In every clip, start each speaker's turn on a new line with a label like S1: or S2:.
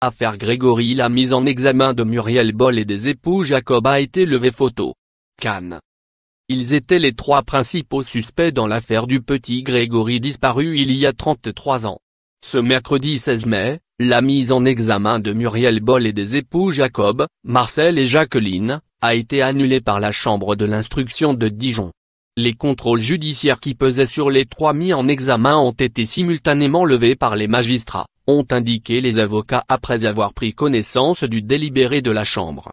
S1: Affaire Grégory La mise en examen de Muriel Boll et des époux Jacob a été levée photo. Cannes. Ils étaient les trois principaux suspects dans l'affaire du petit Grégory disparu il y a 33 ans. Ce mercredi 16 mai, la mise en examen de Muriel Boll et des époux Jacob, Marcel et Jacqueline, a été annulée par la chambre de l'instruction de Dijon. Les contrôles judiciaires qui pesaient sur les trois mis en examen ont été simultanément levés par les magistrats ont indiqué les avocats après avoir pris connaissance du délibéré de la Chambre.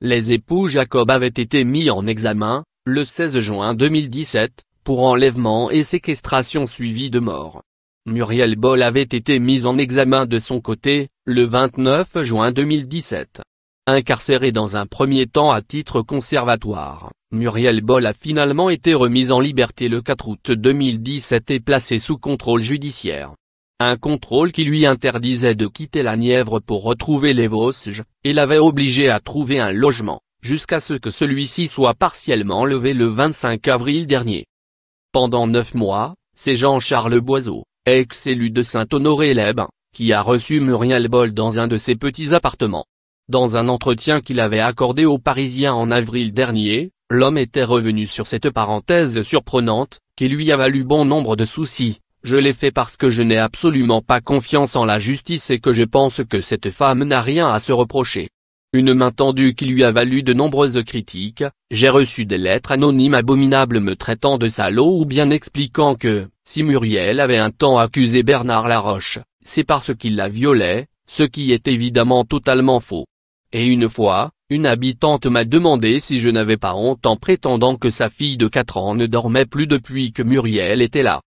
S1: Les époux Jacob avaient été mis en examen, le 16 juin 2017, pour enlèvement et séquestration suivie de mort. Muriel Boll avait été mise en examen de son côté, le 29 juin 2017. Incarcérée dans un premier temps à titre conservatoire, Muriel Boll a finalement été remise en liberté le 4 août 2017 et placée sous contrôle judiciaire un contrôle qui lui interdisait de quitter la Nièvre pour retrouver les Vosges, et l'avait obligé à trouver un logement, jusqu'à ce que celui-ci soit partiellement levé le 25 avril dernier. Pendant neuf mois, c'est Jean-Charles Boiseau, ex-élu de Saint-Honoré-les-Bains, qui a reçu Muriel Boll dans un de ses petits appartements. Dans un entretien qu'il avait accordé aux Parisiens en avril dernier, l'homme était revenu sur cette parenthèse surprenante, qui lui a valu bon nombre de soucis. Je l'ai fait parce que je n'ai absolument pas confiance en la justice et que je pense que cette femme n'a rien à se reprocher. Une main tendue qui lui a valu de nombreuses critiques, j'ai reçu des lettres anonymes abominables me traitant de salaud ou bien expliquant que, si Muriel avait un temps accusé Bernard Laroche, c'est parce qu'il la violait, ce qui est évidemment totalement faux. Et une fois, une habitante m'a demandé si je n'avais pas honte en prétendant que sa fille de 4 ans ne dormait plus depuis que Muriel était là.